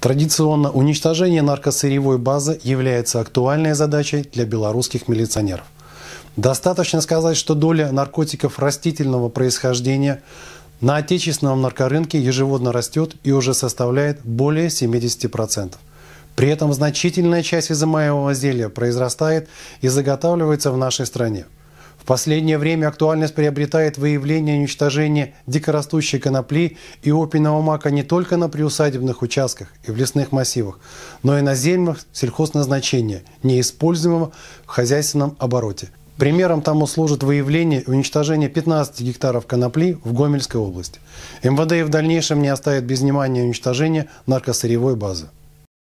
Традиционно уничтожение наркосырьевой базы является актуальной задачей для белорусских милиционеров. Достаточно сказать, что доля наркотиков растительного происхождения на отечественном наркорынке ежегодно растет и уже составляет более 70%. При этом значительная часть изымаемого зелья произрастает и заготавливается в нашей стране – в последнее время актуальность приобретает выявление и уничтожение дикорастущей конопли и опийного мака не только на приусадебных участках и в лесных массивах, но и на землях сельхозназначения, неиспользуемого в хозяйственном обороте. Примером тому служит выявление и уничтожение 15 гектаров конопли в Гомельской области. МВД и в дальнейшем не оставит без внимания уничтожения наркосырьевой базы.